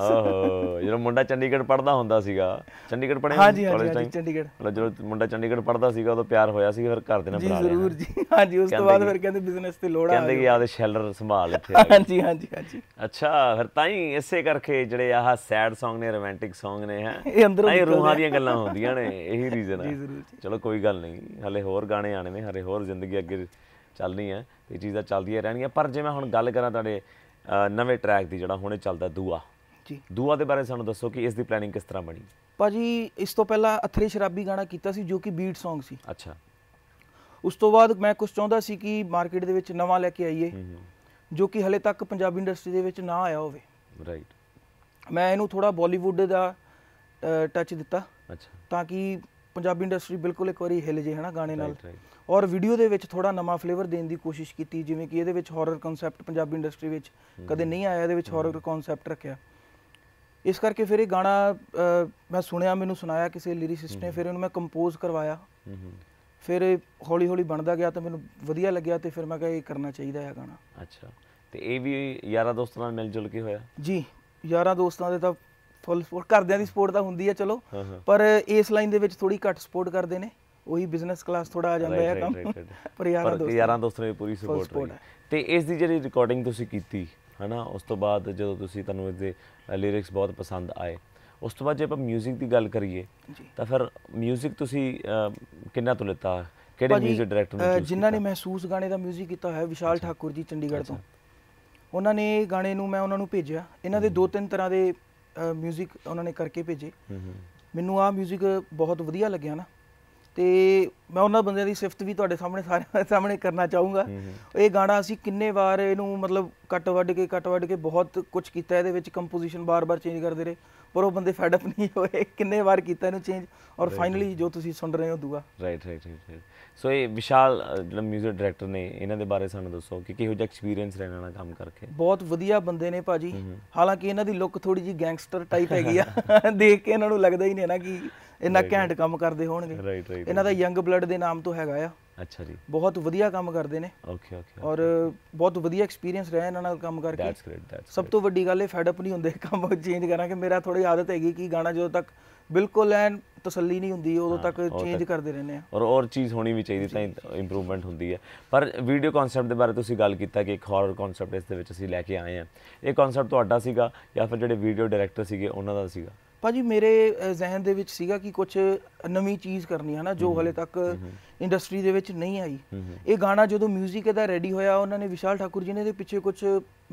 ਜਦੋਂ ਮੁੰਡਾ ਚੰਡੀਗੜ੍ਹ ਪੜਦਾ ਹੁੰਦਾ ਸੀਗਾ ਚੰਡੀਗੜ੍ਹ ਪੜਿਆ ਹਾਂਜੀ ਹਾਂਜੀ ਚੰਡੀਗੜ੍ਹ ਜਦੋਂ ਮੁੰਡਾ ਚੰਡੀਗੜ੍ਹ ਪੜਦਾ ਸੀਗਾ ਉਦੋਂ ਪਿਆਰ ਹੋਇਆ ਸੀ ਫਿਰ ਘਰ ਦੇ ਨਾਲ ਬਣਾ ਲਿਆ ਜੀ ਜ਼ਰੂਰ ਜੀ ਹਾਂਜੀ ਉਸ ਤੋਂ ਬਾਅਦ ਫਿਰ ਕਹਿੰਦੇ ਬਿਜ਼ਨਸ ਤੇ ਲੋੜ ਆ ਕਹਿੰਦੇ ਕਿ ਆਦੇ ਸ਼ੈਲਰ ਸੰਭਾਲ ਇੱਥੇ ਹਾਂਜੀ ਹਾਂਜੀ ਹਾਂਜੀ ਅੱਛਾ ਫਿਰ ਤਾਂ ਹੀ ਇਸੇ ਕਰਕੇ ਜਿਹੜੇ ਆਹ ਸੈਡ Song ਨੇ ਰੋਮਾਂਟਿਕ Song ਨੇ ਹੈ ਇਹ ਅੰਦਰੋਂ ਇਹ ਰੂਹਾਂ ਦੀਆਂ ਗੱਲਾਂ ਹੁੰਦੀਆਂ ਨੇ ਇਹੀ ਰੀਜ਼ਨ ਹੈ ਜੀ ਜ਼ਰੂਰ ਚਲੋ ਕੋਈ ਗੱਲ ਨਹੀਂ ਹਲੇ ਹੋਰ ਗਾਣੇ ਆਣੇ ਨੇ ਹਰੇ ਹੋਰ ਜ਼ਿੰਦਗੀ ਅੱਗੇ ਚੱਲਣੀ ਹੈ ਇਹ ਚੀਜ਼ਾਂ ਚੱਲਦੀਆਂ ਰਹਿਣੀਆਂ ਪਰ ਜੇ ਮੈਂ ਹੁਣ ਗੱਲ ਕਰਾਂ ਤੁਹਾਡੇ ਨਵੇਂ ਟਰੈਕ ਦੀ ਜਿਹੜਾ ਹੁਣੇ ਚੱਲਦਾ ਦੂਆ ਜੀ ਦੂਆ ਦੇ ਬਾਰੇ ਸਾਨੂੰ ਦੱਸੋ ਕਿ ਇਸ ਦੀ ਪਲੈਨਿੰਗ ਕਿਸ ਤਰ੍ਹਾਂ ਬਣੀ ਭਾਜੀ ਇਸ ਤੋਂ ਪਹਿਲਾਂ ਅਥਰੇ ਸ਼ਰਾਬੀ ਗਾਣਾ ਕੀਤਾ ਸੀ ਜੋ ਕਿ ਬੀਟ Song ਸੀ ਅੱਛਾ ਉਸ ਤੋਂ ਬਾਅਦ ਮੈਂ ਕੁਝ ਚਾਹੁੰਦਾ ਸੀ ਕਿ ਮਾਰਕੀਟ ਦੇ ਵਿੱਚ ਨਵਾਂ ਲੈ ਕੇ ਆਈਏ ਜੋ ਕਿ ਹਲੇ ਤੱਕ ਪੰਜਾਬੀ ਇੰਡਸਟਰੀ ਦੇ ਵਿੱਚ ਨਾ ਆਇਆ ਹੋਵੇ ਰਾਈਟ ਮੈਂ ਇਹਨੂੰ ਥੋੜਾ ਬਾਲੀਵੁੱਡ ਦਾ ਟੱਚ ਦਿੱਤਾ ਅੱਛਾ ਤਾਂ ਕਿ ਪੰਜਾਬੀ ਇੰਡਸਟਰੀ ਬਿਲਕੁਲ ਇੱਕ ਵਾਰੀ ਹਿੱਲ ਜੇ ਨਾ ਗਾਣੇ ਨਾਲ ਔਰ ਵੀਡੀਓ ਦੇ ਵਿੱਚ ਥੋੜਾ ਨਵਾਂ ਫਲੇਵਰ ਦੇਣ ਦੀ ਕੋਸ਼ਿਸ਼ ਕੀਤੀ ਜਿਵੇਂ ਕਿ ਇਹਦੇ ਵਿੱਚ ਹਾਰਰ ਕਨਸੈਪਟ ਪੰਜਾਬੀ ਇੰਡਸਟਰੀ ਵਿੱਚ ਕਦੇ ਨਹੀਂ ਆਇਆ ਇਹਦੇ ਵਿੱਚ ਹਾਰਰ ਕਨਸੈਪਟ ਰੱਖਿਆ ਇਸ ਕਰਕੇ ਫਿਰ ਇਹ ਗਾਣਾ ਮੈਂ ਸੁਣਿਆ ਮੈਨੂੰ ਸੁਣਾਇਆ ਕਿਸੇ ਲਿਰਿਸਿਸਟ ਨੇ ਫਿਰ ਇਹਨੂੰ ਮੈਂ ਕੰਪੋਜ਼ ਕਰਵਾਇਆ ਫਿਰ ਹੌਲੀ ਹੌਲੀ ਬਣਦਾ ਗਿਆ ਤਾਂ ਮੈਨੂੰ ਵਧੀਆ ਲੱਗਿਆ ਤੇ ਫਿਰ ਮੈਂ ਕਿਹਾ ਇਹ ਕਰਨਾ ਚਾਹੀਦਾ ਹੈ ਗਾਣਾ ਅੱਛਾ ਤੇ ਇਹ ਵੀ ਯਾਰਾਂ ਦੋਸਤਾਂ ਨਾਲ ਮਿਲ ਜੁਲ ਕੇ ਹੋਇਆ ਜੀ ਯਾਰਾਂ ਦੋਸਤਾਂ ਦੇ ਤਾਂ ਫੁੱਲ ਸਪੋਰਟ ਕਰਦਿਆਂ ਦੀ ਸਪੋਰਟ ਤਾਂ ਹੁੰਦੀ ਹੈ ਚਲੋ ਪਰ ਇਸ ਲਾਈਨ ਦੇ ਵਿੱਚ ਥੋੜੀ ਘੱਟ ਸਪੋਰਟ ਕਰਦੇ ਨੇ ਉਹੀ ਬਿਜ਼ਨਸ ਕਲਾਸ ਥੋੜਾ ਆ ਜਾਂਦਾ ਹੈ ਕੰਮ ਪਰ ਯਾਰਾਂ ਦੋਸਤ ਯਾਰਾਂ ਦੋਸਤਾਂ ਨੇ ਪੂਰੀ ਸਪੋਰਟ ਰਹੀ ਤੇ ਇਸ ਦੀ ਜਿਹੜੀ ਰਿਕਾਰਡਿੰਗ ਤੁਸੀਂ ਕੀਤੀ ਹਨਾ ਉਸ ਤੋਂ ਬਾਅਦ ਜਦੋਂ ਤੁਸੀਂ ਤੁਹਾਨੂੰ ਇਸ ਦੇ ਲਿਰਿਕਸ ਬਹੁਤ ਪਸੰਦ ਆਏ ਉਸ ਤੋਂ ਬਾਅਦ ਜੇ ਆਪਾਂ 뮤직 ਦੀ ਗੱਲ ਕਰੀਏ ਤਾਂ ਫਿਰ 뮤직 ਤੁਸੀਂ ਕਿੰਨਾ ਤੋਂ ਲਿੱਤਾ ਕਿਹੜੇ 뮤직 ਡਾਇਰੈਕਟਰ ਨੇ ਜਿਨ੍ਹਾਂ ਨੇ ਮਹਿਸੂਸ ਗਾਣੇ ਦਾ 뮤직 ਕੀਤਾ ਹੈ ਵਿਸ਼ਾਲ ਠਾਕੁਰ ਜੀ ਚੰਡੀਗੜ੍ਹ ਤੋਂ ਉਹਨਾਂ ਨੇ ਗਾਣੇ ਨੂੰ ਮੈਂ ਉਹਨਾਂ ਨੂੰ ਭੇਜਿਆ ਇਹਨਾਂ ਦੇ ਦੋ ਤਿੰਨ ਤਰ੍ਹਾਂ ਦੇ ਮਿਊਜ਼ਿਕ ਉਹਨਾਂ ਨੇ ਕਰਕੇ ਭੇਜੇ ਮੈਨੂੰ ਆ ਮਿਊਜ਼ਿਕ ਬਹੁਤ ਵਧੀਆ ਲੱਗਿਆ ਨਾ ਤੇ ਮੈਂ ਉਹਨਾਂ ਬੰਦਿਆਂ ਦੀ ਸਿਫਤ ਵੀ ਤੁਹਾਡੇ ਸਾਹਮਣੇ ਸਾਰਿਆਂ ਦੇ ਸਾਹਮਣੇ ਕਰਨਾ ਚਾਹੂੰਗਾ ਇਹ ਗਾਣਾ ਅਸੀਂ ਕਿੰਨੇ ਵਾਰ ਇਹਨੂੰ ਮਤਲਬ ਕੱਟ ਵੱਢ ਕੇ ਕੱਟ ਵੱਢ ਕੇ ਬਹੁਤ ਕੁਝ ਕੀਤਾ ਇਹਦੇ ਵਿੱਚ ਕੰਪੋਜੀਸ਼ਨ ਬਾਰ-ਬਾਰ ਚੇਂਜ ਕਰਦੇ ਰਹੇ ਪਰ ਉਹ ਬੰਦੇ ਫੈਡ ਅਪ ਨਹੀਂ ਹੋਏ ਕਿੰਨੇ ਵਾਰ ਕੀਤਾ ਇਹਨੂੰ ਚੇਂਜ ਔਰ ਫਾਈਨਲੀ ਜੋ ਤੁਸੀਂ ਸੁਣ ਰਹੇ ਹੋ ਦੂਆ ਰਾਈਟ ਰਾਈਟ ਰਾਈਟ ਸੋ ਇਹ ਵਿਸ਼ਾਲ ਜਿਹੜਾ 뮤직 ਡਾਇਰੈਕਟਰ ਨੇ ਇਹਨਾਂ ਦੇ ਬਾਰੇ ਸਾਨੂੰ ਦੱਸੋ ਕਿ ਕਿਹੋ ਜਿਹਾ ਐਕਸਪੀਰੀਅੰਸ ਰਹਿਣ ਵਾਲਾ ਕੰਮ ਕਰਕੇ ਬਹੁਤ ਵਧੀਆ ਬੰਦੇ ਨੇ ਭਾਜੀ ਹਾਲਾਂਕਿ ਇਹਨਾਂ ਦੀ ਲੁੱਕ ਥੋੜੀ ਜੀ ਗੈਂਗਸਟਰ ਟਾਈਪ ਹੈਗੀ ਆ <laughs> ਦੇਖ ਕੇ ਇਹਨਾਂ ਨੂੰ ਲੱਗਦਾ ਹੀ ਨਹੀਂ ਨਾ ਕਿ ਇੰਨਾ ਘੈਂਟ ਕੰਮ ਕਰਦੇ ਹੋਣਗੇ ਇਹਨਾਂ ਦਾ ਯੰਗ ਬਲੱਡ ਦੇ ਨਾਮ ਤੋਂ ਹੈਗਾ ਆ ਅੱਛਾ ਜੀ ਬਹੁਤ ਵਧੀਆ ਕੰਮ ਕਰਦੇ ਨੇ ਓਕੇ ਓਕੇ ਔਰ ਬਹੁਤ ਵਧੀਆ ਐਕਸਪੀਰੀਅੰਸ ਰਿਹਾ ਇਹਨਾਂ ਨਾਲ ਕੰਮ ਕਰਕੇ ਦੈਟਸ ਗ੍ਰੇਟ ਦੈਟਸ ਸਭ ਤੋਂ ਵੱਡੀ ਗੱਲ ਇਹ ਫੈਡ ਅਪ ਨਹੀਂ ਹੁੰਦੇ ਕੰਮ ਚੇਂਜ ਕਰਾਂ ਕਿ ਮੇਰਾ ਥੋੜੀ ਆਦਤ ਹੈਗੀ ਕਿ ਗਾਣਾ ਜਦੋਂ ਤੱਕ ਬਿਲਕੁਲ ਐਨ ਤਸੱਲੀ ਨਹੀਂ ਹੁੰਦੀ ਉਦੋਂ ਤੱਕ ਚੇਂਜ ਕਰਦੇ ਰਹਿੰਦੇ ਆ ਔਰ ਔਰ ਚੀਜ਼ ਹੋਣੀ ਵੀ ਚਾਹੀਦੀ ਤਾਂ ਇੰਪਰੂਵਮੈਂਟ ਹੁੰਦੀ ਹੈ ਪਰ ਵੀਡੀਓ ਕਨਸੈਪਟ ਦੇ ਬਾਰੇ ਤੁਸੀਂ ਗੱਲ ਕੀਤਾ ਕਿ ਇੱਕ ਹਾਰਰ ਕਨਸੈਪਟ ਇਸ ਦੇ ਵਿੱਚ ਅਸੀਂ ਲੈ ਕੇ ਆਏ ਆ ਇਹ ਕਨਸੈਪਟ ਤੁਹਾਡਾ ਸੀਗਾ ਜਾਂ ਫਿਰ ਜਿਹੜੇ ਵੀਡੀਓ ਡਾਇਰੈਕਟਰ ਸੀਗੇ ਉਹਨਾਂ ਦਾ ਸੀਗਾ ਭਾਜੀ ਮੇਰੇ ਜ਼ਿਹਨ ਦੇ ਵਿੱਚ ਸੀਗਾ ਕਿ ਕੁਝ ਨਵੀਂ ਚੀਜ਼ ਕਰਨੀ ਹੈ ਨਾ ਜੋ ਹਲੇ ਤੱਕ ਇੰਡਸਟਰੀ ਦੇ ਵਿੱਚ ਨਹੀਂ ਆਈ ਇਹ ਗਾਣਾ ਜਦੋਂ 뮤직 ਇਹਦਾ ਰੈਡੀ ਹੋਇਆ ਉਹਨਾਂ ਨੇ ਵਿਸ਼ਾਲ ਠਾਕੁਰ ਜੀ ਨੇ ਇਹਦੇ ਪਿੱਛੇ ਕੁਝ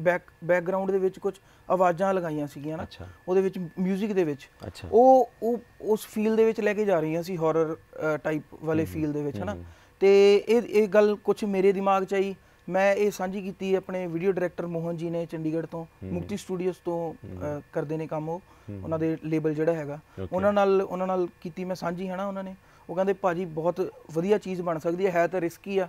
ਬੈਕ ਬੈਕਗ੍ਰਾਉਂਡ ਦੇ ਵਿੱਚ ਕੁਝ ਆਵਾਜ਼ਾਂ ਲਗਾਈਆਂ ਸੀਗੀਆਂ ਨਾ ਉਹਦੇ ਵਿੱਚ 뮤직 ਦੇ ਵਿੱਚ ਉਹ ਉਹ ਉਸ ਫੀਲ ਦੇ ਵਿੱਚ ਲੈ ਕੇ ਜਾ ਰਹੀਆਂ ਸੀ ਹਾਰਰ ਟਾਈਪ ਵਾਲੇ ਫੀਲ ਦੇ ਵਿੱਚ ਹੈ ਨਾ ਤੇ ਇਹ ਇਹ ਗੱਲ ਕੁਝ ਮੇਰੇ ਦਿਮਾਗ 'ਚ ਆਈ ਮੈਂ ਇਹ ਸਾਂਝੀ ਕੀਤੀ ਆਪਣੇ ਵੀਡੀਓ ਡਾਇਰੈਕਟਰ ਮੋਹਨ ਜੀ ਨੇ ਚੰਡੀਗੜ੍ਹ ਤੋਂ ਮੁਕਤੀ ਸਟੂਡੀਓਜ਼ ਤੋਂ ਕਰਦੇ ਨੇ ਕੰਮ ਉਹ ਉਹਨਾਂ ਦੇ ਲੇਬਲ ਜਿਹੜਾ ਹੈਗਾ ਉਹਨਾਂ ਨਾਲ ਉਹਨਾਂ ਨਾਲ ਕੀਤੀ ਮੈਂ ਸਾਂਝੀ ਹੈ ਨਾ ਉਹਨਾਂ ਨੇ ਉਹ ਕਹਿੰਦੇ ਭਾਜੀ ਬਹੁਤ ਵਧੀਆ ਚੀਜ਼ ਬਣ ਸਕਦੀ ਹੈ ਹੈ ਤਾਂ ਰਿਸਕੀ ਆ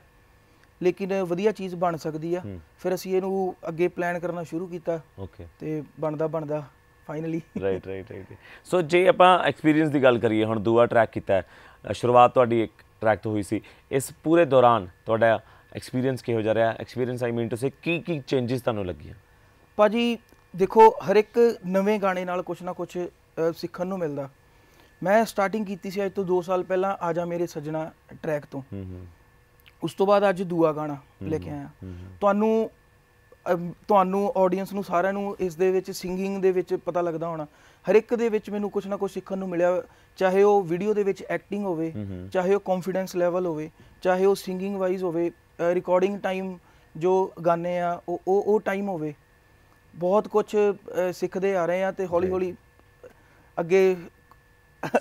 ਲੇਕਿਨ ਵਧੀਆ ਚੀਜ਼ ਬਣ ਸਕਦੀ ਆ ਫਿਰ ਅਸੀਂ ਇਹਨੂੰ ਅੱਗੇ ਪਲਾਨ ਕਰਨਾ ਸ਼ੁਰੂ ਕੀਤਾ ਓਕੇ ਤੇ ਬਣਦਾ ਬਣਦਾ finally right right right so ਜੇ ਆਪਾਂ ਐਕਸਪੀਰੀਅੰਸ ਦੀ ਗੱਲ ਕਰੀਏ ਹੁਣ ਦੂਆ ਟਰੈਕ ਕੀਤਾ ਸ਼ੁਰੂਆਤ ਤੁਹਾਡੀ ਇੱਕ ਟਰੈਕ ਤੋਂ ਹੋਈ ਸੀ ਇਸ ਪੂਰੇ ਦੌਰਾਨ ਤੁਹਾਡਾ ਐਕਸਪੀਰੀਅੰਸ ਕਿਹੋ ਜਿਹਾ ਰਿਹਾ experience I mean to say ਕੀ ਕੀ ਚੇਂਜਸ ਤੁਹਾਨੂੰ ਲੱਗੀਆਂ ਭਾਜੀ ਦੇਖੋ ਹਰ ਇੱਕ ਨਵੇਂ ਗਾਣੇ ਨਾਲ ਕੁਝ ਨਾ ਕੁਝ ਸਿੱਖਣ ਨੂੰ ਮਿਲਦਾ ਮੈਂ ਸਟਾਰਟਿੰਗ ਕੀਤੀ ਸੀ ਅੱਜ ਤੋਂ 2 ਸਾਲ ਪਹਿਲਾਂ ਆ ਜਾ ਮੇਰੇ ਸੱਜਣਾ ਟਰੈਕ ਤੋਂ ਉਸ ਤੋਂ ਬਾਅਦ ਅੱਜ ਦੂਆ ਗਾਣਾ ਲੈ ਕੇ ਆਇਆ ਤੁਹਾਨੂੰ ਤੁਹਾਨੂੰ ਆਡੀਅנס ਨੂੰ ਸਾਰਿਆਂ ਨੂੰ ਇਸ ਦੇ ਵਿੱਚ ਸਿੰਗਿੰਗ ਦੇ ਵਿੱਚ ਪਤਾ ਲੱਗਦਾ ਹੋਣਾ ਹਰ ਇੱਕ ਦੇ ਵਿੱਚ ਮੈਨੂੰ ਕੁਝ ਨਾ ਕੁਝ ਸਿੱਖਣ ਨੂੰ ਮਿਲਿਆ ਚਾਹੇ ਉਹ ਵੀਡੀਓ ਦੇ ਵਿੱਚ ਐਕਟਿੰਗ ਹੋਵੇ ਚਾਹੇ ਉਹ ਕੌਨਫੀਡੈਂਸ ਲੈਵਲ ਹੋਵੇ ਚਾਹੇ ਉਹ ਸਿੰਗਿੰਗ ਵਾਈਜ਼ ਹੋਵੇ ਰਿਕਾਰਡਿੰਗ ਟਾਈਮ ਜੋ ਗਾਣੇ ਆ ਉਹ ਉਹ ਉਹ ਟਾਈਮ ਹੋਵੇ ਬਹੁਤ ਕੁਝ ਸਿੱਖਦੇ ਆ ਰਹੇ ਆ ਤੇ ਹੌਲੀ ਹੌਲੀ ਅੱਗੇ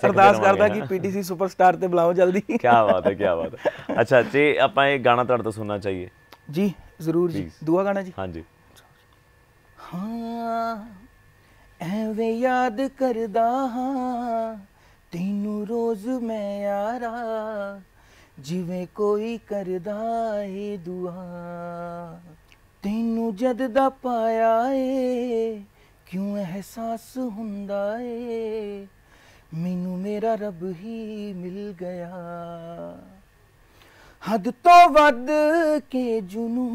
ਅਰਦਾਸ ਕਰਦਾ ਕਿ ਪੀਟੀਸੀ ਸੁਪਰਸਟਾਰ ਤੇ ਬੁਲਾਓ ਜਲਦੀ ਕੀ ਬਾਤ ਹੈ ਕੀ ਬਾਤ ਹੈ ਅੱਛਾ ਜੀ ਆਪਾਂ ਇਹ ਗਾਣਾ ਤੁਹਾਡੇ ਤੋਂ ਸੁਣਨਾ ਚਾਹੀਏ ਜੀ ਜ਼ਰੂਰ ਜੀ ਦੂਆ ਗਾਣਾ ਜੀ ਹਾਂਜੀ ਹਾਂ ਐਵੇਂ ਯਾਦ ਕਰਦਾ ਹਾਂ ਤੈਨੂੰ ਰੋਜ਼ ਮੈਂ ਯਾਰਾ ਜਿਵੇਂ ਕੋਈ ਕਰਦਾ ਏ ਦੁਆ ਤੈਨੂੰ ਜਦ ਦਾ ਪਾਇਆ ਏ ਕਿਉਂ ਅਹਿਸਾਸ ਹੁੰਦਾ ਏ ਮੈਨੂੰ ਮੇਰਾ ਰੱਬ ਹੀ ਮਿਲ ਗਿਆ ਹੱਦ ਤੋਂ ਵੱਧ ਕੇ ਜੁਨੂ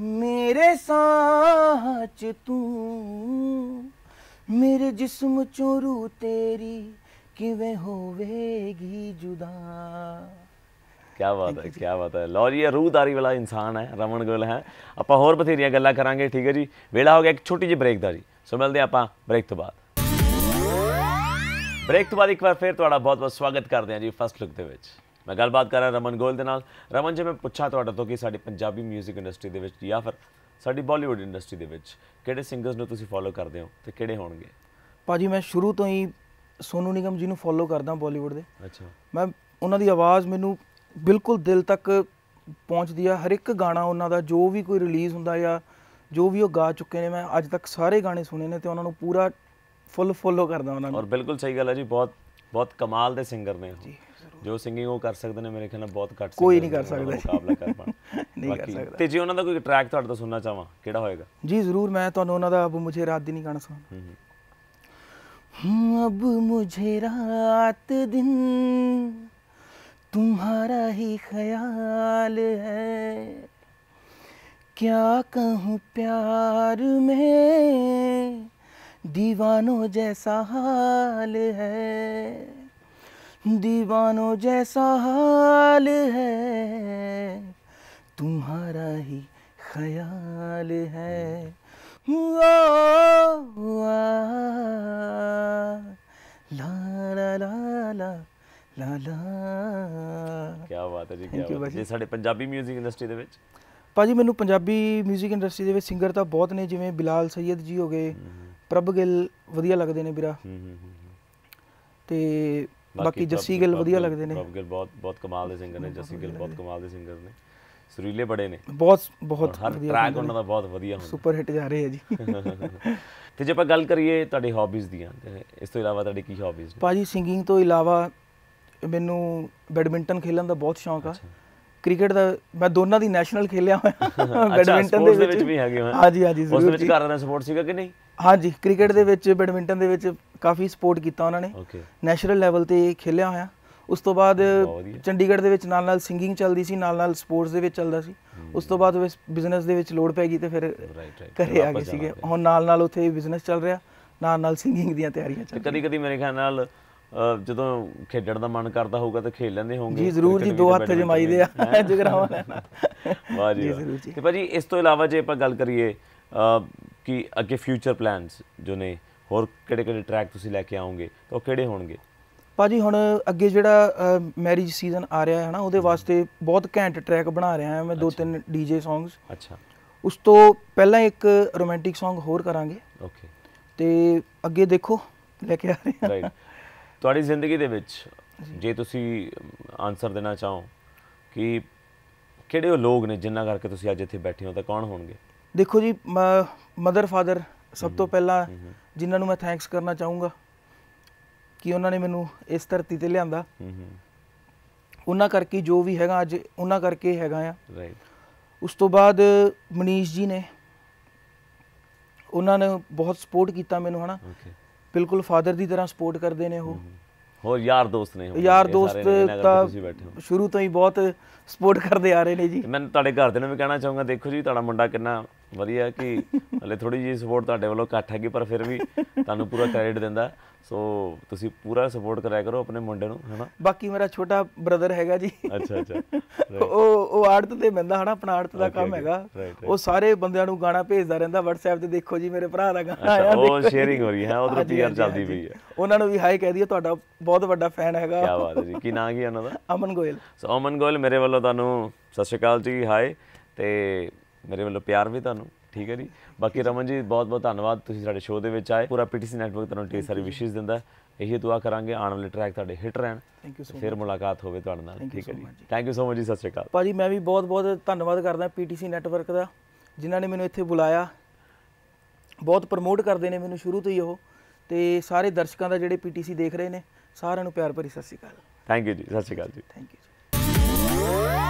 ਮੇਰੇ ਸਾਹ ਚ ਤੂੰ ਮੇਰੇ ਜਿਸਮ ਚੋਂ ਰੂ ਤੇਰੀ ਕਿਵੇਂ ਹੋਵੇਗੀ ਜੁਦਾ ਕੀ ਬਾਤ ਹੈ ਕੀ ਬਾਤ ਹੈ ਲੋ ਜੀ ਇਹ ਰੂਹਦਾਰੀ ਵਾਲਾ ਇਨਸਾਨ ਹੈ ਰਮਨ ਗੋਲ ਹੈ ਆਪਾਂ ਹੋਰ ਬਥੇਰੀਆਂ ਗੱਲਾਂ ਕਰਾਂਗੇ ਠੀਕ ਹੈ ਜੀ ਵੇਲਾ ਹੋ ਗਿਆ ਇੱਕ ਛੋਟੀ ਜਿਹੀ ਬ੍ਰੇਕ ਦਾ ਜੀ ਸੋ ਮਿਲਦੇ ਆਪਾਂ ਬ੍ਰੇਕ ਤੋਂ ਬਾਅਦ ਬ੍ਰੇਕ ਤੋਂ ਬਾਅਦ ਇੱਕ ਵਾਰ ਫੇਰ ਤੁਹਾਡਾ ਬਹੁਤ-ਬਹੁਤ ਸਵਾਗਤ ਕਰਦੇ ਹਾਂ ਜੀ ਫਸਟ ਲੁੱਕ ਦੇ ਵਿੱਚ ਮੈਂ ਗੱਲਬਾਤ ਕਰ ਰਿਹਾ ਰਮਨ ਗੋਲ ਦੇ ਨਾਲ ਰਮਨ ਜੀ ਮੈਂ ਪੁੱਛਾਂ ਤੁਹਾਡਾ ਤੋਂ ਕਿ ਸਾਡੀ ਪੰਜਾਬੀ 뮤직 ਇੰਡਸਟਰੀ ਦੇ ਵਿੱਚ ਜਾਂ ਫਿਰ ਸਾਡੀ ਬਾਲੀਵੁੱਡ ਇੰਡਸਟਰੀ ਦੇ ਵਿੱਚ ਕਿਹੜੇ ਸਿੰਗਰਸ ਨੂੰ ਤੁਸੀਂ ਫੋਲੋ ਕਰਦੇ ਹੋ ਤੇ ਕਿਹੜੇ ਹੋਣਗੇ ਭਾਜੀ ਮੈਂ ਸ਼ੁਰੂ ਤੋਂ ਹੀ ਸੋਨੂ ਨਿਗਮ ਜੀ ਨੂੰ ਫੋਲੋ ਕਰਦਾ ਬਾਲੀਵੁੱਡ ਦੇ ਅੱਛਾ ਮੈਂ ਉਹਨਾਂ ਦੀ ਆਵਾਜ਼ ਮੈਨੂੰ ਬਿਲਕੁਲ ਦਿਲ ਤੱਕ ਪਹੁੰਚਦੀ ਆ ਹਰ ਇੱਕ ਗਾਣਾ ਉਹਨਾਂ ਦਾ ਜੋ ਵੀ ਕੋਈ ਰਿਲੀਜ਼ ਹੁੰਦਾ ਜਾਂ ਜੋ ਵੀ ਉਹ ਗਾ ਚੁੱਕੇ ਨੇ ਮੈਂ ਅੱਜ ਤੱਕ ਸਾਰੇ ਗਾਣੇ ਸੁਣੇ ਨੇ ਤੇ ਉਹਨਾਂ ਨੂੰ ਪੂਰਾ ਫੁੱਲ ਫੋਲੋ ਕਰਦਾ ਉਹਨਾਂ ਨੂੰ ਔਰ ਬਿਲਕੁਲ ਸਹੀ ਗੱਲ ਹੈ ਜੀ ਬਹੁਤ ਬਹੁਤ ਕਮਾਲ ਦੇ ਸਿੰਗਰ ਨੇ ਜੀ ਜੋ ਸਿੰਗਿੰਗ ਉਹ ਕਰ ਸਕਦੇ ਨੇ ਮੇਰੇ ਖਿਆਲ ਨਾਲ ਬਹੁਤ ਘੱਟ ਕੋਈ ਨਹੀਂ ਕਰ ਸਕਦਾ ਮੁਕਾਬਲਾ ਕਰ ਪਾਣ <laughs> ਨਹੀਂ ਕਰ ਸਕਦਾ ਤੇ ਜੇ ਉਹਨਾਂ ਦਾ ਕੋਈ ਟਰੈਕ ਤੁਹਾਡੇ ਤੋਂ ਸੁਣਨਾ ਚਾਹਾਂ ਕਿਹੜਾ ਹੋਏਗਾ ਜੀ ਜ਼ਰੂਰ ਮੈਂ ਤੁਹਾਨੂੰ ਉਹਨਾਂ ਦਾ ਅਬ ਮੁਝੇ ਰਾਤ ਦੀ ਨਹੀਂ ਗਾਣਾ ਹੂੰ ਹੂੰ ਅਬ ਮੁਝੇ ਰਾਤ ਦਿਨ तुम्हारा ही ख्याल है क्या कहूँ प्यार में दीवानों जैसा हाल है दीवानों जैसा हाल है तुम्हारा ही ख्याल है ओ, ओ, ਲਾ ਲਾ ਕੀ ਬਾਤ ਹੈ ਜੀ ਕੀ ਬਾਤ ਹੈ ਸਾਡੇ ਪੰਜਾਬੀ 뮤직 ਇੰਡਸਟਰੀ ਦੇ ਵਿੱਚ ਭਾਜੀ ਮੈਨੂੰ ਪੰਜਾਬੀ 뮤직 ਇੰਡਸਟਰੀ ਦੇ ਵਿੱਚ ਸਿੰਗਰ ਤਾਂ ਬਹੁਤ ਨੇ ਜਿਵੇਂ ਬਿਲਾਲ ਸੈਦ ਜੀ ਹੋ ਗਏ ਪ੍ਰਭ ਗਿੱਲ ਵਧੀਆ ਲੱਗਦੇ ਨੇ ਵੀਰਾ ਤੇ ਬਾਕੀ ਜੱਸੀ ਗਿੱਲ ਵਧੀਆ ਲੱਗਦੇ ਨੇ ਪ੍ਰਭ ਗਿੱਲ ਬਹੁਤ ਬਹੁਤ ਕਮਾਲ ਦੇ ਸਿੰਗਰ ਨੇ ਜੱਸੀ ਗਿੱਲ ਬਹੁਤ ਕਮਾਲ ਦੇ ਸਿੰਗਰ ਨੇ ਸੁਰੀਲੇ ਬੜੇ ਨੇ ਬਹੁਤ ਬਹੁਤ ਹਰ ਟਰੈਕ ਉਹਨਾਂ ਦਾ ਬਹੁਤ ਵਧੀਆ ਹੁੰਦਾ ਸੁਪਰ ਹਿੱਟ ਜਾ ਰਹੇ ਆ ਜੀ <laughs> ਤੇ ਜੇ ਆਪਾਂ ਗੱਲ ਕਰੀਏ ਤੁਹਾਡੇ ਹੌਬੀਜ਼ ਦੀਆਂ ਇਸ ਤੋਂ ਇਲਾਵਾ ਤੁਹਾਡੇ ਕੀ ਹੌਬੀਜ਼ ਨੇ ਭਾਜੀ ਸਿੰਗਿੰਗ ਤੋਂ ਇਲਾਵਾ ਮੈਨੂੰ ਬੈਡਮਿੰਟਨ ਖੇਲਣ ਦਾ ਬਹੁਤ ਸ਼ੌਂਕ ਆ ਕ੍ਰਿਕਟ ਦਾ ਮੈਂ ਦੋਨਾਂ ਦੀ ਨੈਸ਼ਨਲ ਖੇਲਿਆ ਹੋਇਆ ਬੈਡਮਿੰਟਨ ਦੇ ਵਿੱਚ ਵੀ ਹੈਗੇ ਹਾਂ ਹਾਂਜੀ ਹਾਂਜੀ ਉਸ ਵਿੱਚ ਘਰ ਦਾ ਸਪੋਰਟ ਸੀਗਾ ਕਿ ਨਹੀਂ ਹਾਂਜੀ ਕ੍ਰਿਕਟ ਦੇ ਵਿੱਚ ਬੈਡਮਿੰਟਨ ਦੇ ਵਿੱਚ ਕਾਫੀ ਸਪੋਰਟ ਕੀਤਾ ਉਹਨਾਂ ਨੇ ਨੈਸ਼ਨਲ ਲੈਵਲ ਤੇ ਖੇਲਿਆ ਹੋਇਆ ਉਸ ਤੋਂ ਬਾਅਦ ਚੰਡੀਗੜ੍ਹ ਦੇ ਵਿੱਚ ਨਾਲ ਨਾਲ ਸਿੰਗਿੰਗ ਚੱਲਦੀ ਸੀ ਨਾਲ ਨਾਲ ਸਪੋਰਟਸ ਦੇ ਵਿੱਚ ਚੱਲਦਾ ਸੀ ਉਸ ਤੋਂ ਬਾਅਦ ਬਿਜ਼ਨਸ ਦੇ ਵਿੱਚ ਲੋਡ ਪੈ ਗਈ ਤੇ ਫਿਰ ਘਰੇ ਆ ਗਏ ਸੀਗੇ ਹੁਣ ਨਾਲ ਨਾਲ ਉੱਥੇ ਬਿਜ਼ਨਸ ਚੱਲ ਰਿਹਾ ਨਾਲ ਨਾਲ ਸਿੰਗਿੰਗ ਦੀਆਂ ਤਿਆਰੀਆਂ ਚੱਲ ਰਹੀਆਂ ਕਦੀ ਕਦੀ ਮੇਰੇ ਖਿਆਲ ਨਾਲ ਜਦੋਂ ਖੇਡਣ ਦਾ ਮਨ ਕਰਦਾ ਹੋਊਗਾ ਤਾਂ ਖੇਡ ਲੈਂਦੇ ਹੋਵੋਗੇ ਜੀ ਜ਼ਰੂਰ ਜੀ ਦੋ ਹੱਥ ਜਮਾਈਦੇ ਆ ਜਗਰਾਵਾਂ ਲੈਣਾ ਵਾਹ ਜੀ ਜ਼ਰੂਰ ਜੀ ਤੇ ਭਾਜੀ ਇਸ ਤੋਂ ਇਲਾਵਾ ਜੇ ਆਪਾਂ ਗੱਲ ਕਰੀਏ ਕਿ ਅੱਗੇ ਫਿਊਚਰ ਪਲਾਨਸ ਜੋ ਨੇ ਹੋਰ ਕਿਹੜੇ ਕਿਹੜੇ ਟਰੈਕ ਤੁਸੀਂ ਲੈ ਕੇ ਆਉਂਗੇ ਤਾਂ ਉਹ ਕਿਹੜੇ ਹੋਣਗੇ ਭਾਜੀ ਹੁਣ ਅੱਗੇ ਜਿਹੜਾ ਮੈਰਿਜ ਸੀਜ਼ਨ ਆ ਰਿਹਾ ਹੈ ਨਾ ਉਹਦੇ ਵਾਸਤੇ ਬਹੁਤ ਘੈਂਟ ਟਰੈਕ ਬਣਾ ਰਿਹਾ ਹਾਂ ਮੈਂ ਦੋ ਤਿੰਨ ਡੀਜੇ ਸੌਂਗਸ ਅੱਛਾ ਉਸ ਤੋਂ ਪਹਿਲਾਂ ਇੱਕ ਰੋਮਾਂਟਿਕ ਸੌਂਗ ਹੋਰ ਕਰਾਂਗੇ ਓਕੇ ਤੇ ਅੱਗੇ ਦੇਖੋ ਲੈ ਕੇ ਆ ਰਹੇ ਹਾਂ ਰਾਈਟ ਤੁਹਾਡੀ ਜ਼ਿੰਦਗੀ ਦੇ ਵਿੱਚ ਜੇ ਤੁਸੀਂ ਆਨਸਰ ਦੇਣਾ ਚਾਹੋ ਕਿ ਕਿਹੜੇ ਉਹ ਲੋਕ ਨੇ ਜਿੰਨਾ ਕਰਕੇ ਤੁਸੀਂ ਅੱਜ ਇੱਥੇ ਬੈਠੇ ਹੋ ਤਾਂ ਕੌਣ ਹੋਣਗੇ ਦੇਖੋ ਜੀ ਮਦਰ ਫਾਦਰ ਸਭ ਤੋਂ ਪਹਿਲਾਂ ਜਿਨ੍ਹਾਂ ਨੂੰ ਮੈਂ ਥੈਂਕਸ ਕਰਨਾ ਚਾਹੂੰਗਾ ਕਿ ਉਹਨਾਂ ਨੇ ਮੈਨੂੰ ਇਸ ਧਰਤੀ ਤੇ ਲਿਆਂਦਾ ਉਹਨਾਂ ਕਰਕੇ ਜੋ ਵੀ ਹੈਗਾ ਅੱਜ ਉਹਨਾਂ ਕਰਕੇ ਹੈਗਾ ਆ ਰਾਈਟ ਉਸ ਤੋਂ ਬਾਅਦ ਮਨੀਸ਼ ਜੀ ਨੇ ਉਹਨਾਂ ਨੇ ਬਹੁਤ ਸਪੋਰਟ ਕੀਤਾ ਮੈਨੂੰ ਹਨਾ ਬਿਲਕੁਲ ਫਾਦਰ ਦੀ ਤਰ੍ਹਾਂ ਸਪੋਰਟ ਕਰਦੇ ਨੇ ਉਹ ਹੋਰ ਯਾਰ ਦੋਸਤ ਨੇ ਯਾਰ ਦੋਸਤ ਤਾਂ ਸ਼ੁਰੂ ਤੋਂ ਹੀ ਬਹੁਤ ਸਪੋਰਟ ਕਰਦੇ ਆ ਰਹੇ ਨੇ ਜੀ ਮੈਂ ਤੁਹਾਡੇ ਘਰ ਦੇ ਨੂੰ ਵੀ ਕਹਿਣਾ ਚਾਹੂੰਗਾ ਦੇਖੋ ਜੀ ਤੁਹਾਡਾ ਮੁੰਡਾ ਕਿੰਨਾ ਵਧੀਆ ਕਿ ਹਲੇ ਥੋੜੀ ਜੀ ਸਪੋਰਟ ਤੁਹਾਡੇ ਵੱਲੋਂ ਘੱਟ ਹੈਗੀ ਪਰ ਫਿਰ ਵੀ ਤੁਹਾਨੂੰ ਪੂਰਾ ਕ੍ਰੈਡਿਟ ਦਿੰਦਾ ਸੋ ਤੁਸੀਂ ਪੂਰਾ ਸਪੋਰਟ ਕਰਿਆ ਕਰੋ ਆਪਣੇ ਮੁੰਡੇ ਨੂੰ ਹੈਨਾ ਬਾਕੀ ਮੇਰਾ ਛੋਟਾ ਬ੍ਰਦਰ ਹੈਗਾ ਜੀ ਅੱਛਾ ਅੱਛਾ <laughs> ਉਹ ਉਹ ਆੜਤ ਤੇ ਬੰਦਾ ਹਨਾ ਆਪਣਾ ਆੜਤ ਦਾ ਕੰਮ ਹੈਗਾ ਉਹ ਸਾਰੇ ਬੰਦਿਆਂ ਨੂੰ ਗਾਣਾ ਭੇਜਦਾ ਰਹਿੰਦਾ WhatsApp ਤੇ ਦੇਖੋ ਜੀ ਮੇਰੇ ਭਰਾ ਦਾ ਗਾਣਾ ਆਇਆ ਉਹ ਸ਼ੇਅਰਿੰਗ ਹੋ ਰਹੀ ਹੈ ਉਧਰ ਪੀਆਰ ਚੱਲਦੀ ਪਈ ਹੈ ਉਹਨਾਂ ਨੂੰ ਵੀ ਹਾਈ ਕਹਿ ਦਈਏ ਤੁਹਾਡਾ ਬਹੁਤ ਵੱਡਾ ਫੈਨ ਹੈਗਾ ਕੀ ਬਾਤ ਹੈ ਜੀ ਕੀ ਨਾਂ ਕੀ ਉਹਨਾਂ ਦਾ ਅਮਨ ਗੋਇਲ ਸੋ ਅਮਨ ਗੋਇਲ ਮੇਰੇ ਵੱਲੋਂ ਤੁਹਾਨੂੰ ਸਤਿ ਸ਼੍ਰੀ ਅਕਾਲ ਜੀ ਹਾਈ ਤੇ ਮੇਰੇ ਵੱਲੋਂ ਪਿਆਰ ਵੀ ਤੁਹਾਨੂੰ ਠੀਕ ਹੈ ਜੀ ਬਾਕੀ ਰਮਨ ਜੀ ਬਹੁਤ ਬਹੁਤ ਧੰਨਵਾਦ ਤੁਸੀਂ ਸਾਡੇ ਸ਼ੋਅ ਦੇ ਵਿੱਚ ਆਏ ਪੂਰਾ ਪੀਟੀਸੀ ਨੈਟਵਰਕ ਤੁਹਾਨੂੰ ਢੇਰ ਸਾਰੀ ਵਿਸ਼ੇਸ ਦਿੰਦਾ ਇਹੀ ਦੁਆ ਕਰਾਂਗੇ ਆਉਣ ਵਾਲੇ ਟਰੈਕ ਤੁਹਾਡੇ ਹਿੱਟ ਰਹਿਣ ਥੈਂਕ ਯੂ ਸੋ ਫਿਰ ਮੁਲਾਕਾਤ ਹੋਵੇ ਤੁਹਾਡੇ ਨਾਲ ਠੀਕ ਹੈ ਜੀ ਥੈਂਕ ਯੂ ਸੋ ਮਚ ਜੀ ਸਤਿ ਸ਼੍ਰੀ ਅਕਾਲ ਭਾਜੀ ਮੈਂ ਵੀ ਬਹੁਤ ਬਹੁਤ ਧੰਨਵਾਦ ਕਰਦਾ ਪੀਟੀਸੀ ਨੈਟਵਰਕ ਦਾ ਜਿਨ੍ਹਾਂ ਨੇ ਮੈਨੂੰ ਇੱਥੇ ਬੁਲਾਇਆ ਬਹੁਤ ਪ੍ਰਮੋਟ ਕਰਦੇ ਨੇ ਮੈਨੂੰ ਸ਼ੁਰੂ ਤੋਂ ਹੀ ਉਹ ਤੇ ਸਾਰੇ ਦਰਸ਼ਕਾਂ ਦਾ ਜਿਹੜੇ ਪੀਟੀਸੀ ਦੇਖ ਰਹੇ ਨੇ ਸਾਰਿਆਂ ਨੂੰ ਪਿਆਰ ਭਰੀ ਸਤਿ ਸ਼੍ਰੀ ਅਕਾਲ ਥੈਂਕ ਯੂ ਜੀ ਸਤਿ ਸ਼੍ਰੀ ਅਕਾਲ ਜੀ ਥੈਂਕ ਯੂ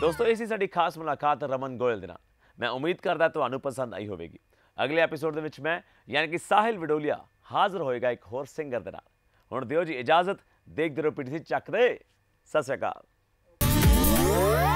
ਦੋਸਤੋ ਇਹ ਸੀ ਸਾਡੀ ਖਾਸ ਮੁਲਾਕਾਤ ਰਮਨ ਗੋਇਲ ਦੇ ਨਾਲ ਮੈਂ ਉਮੀਦ ਕਰਦਾ ਤੁਹਾਨੂੰ ਪਸੰਦ ਆਈ ਹੋਵੇਗੀ ਅਗਲੇ ਐਪੀਸੋਡ ਦੇ ਵਿੱਚ ਮੈਂ ਯਾਨੀ ਕਿ ਸਾਹਿਲ ਵਿਡੋਲੀਆ ਹਾਜ਼ਰ ਹੋਏਗਾ ਇੱਕ ਹੋਰ ਸਿੰਗਰ ਦੇ ਨਾਲ ਹੁਣ ਦਿਓ ਜੀ ਇਜਾਜ਼ਤ ਦੇਖਦੇ ਰਹੋ ਪੀਟੀਸੀ ਚੱਕ ਦੇ ਸਤਿ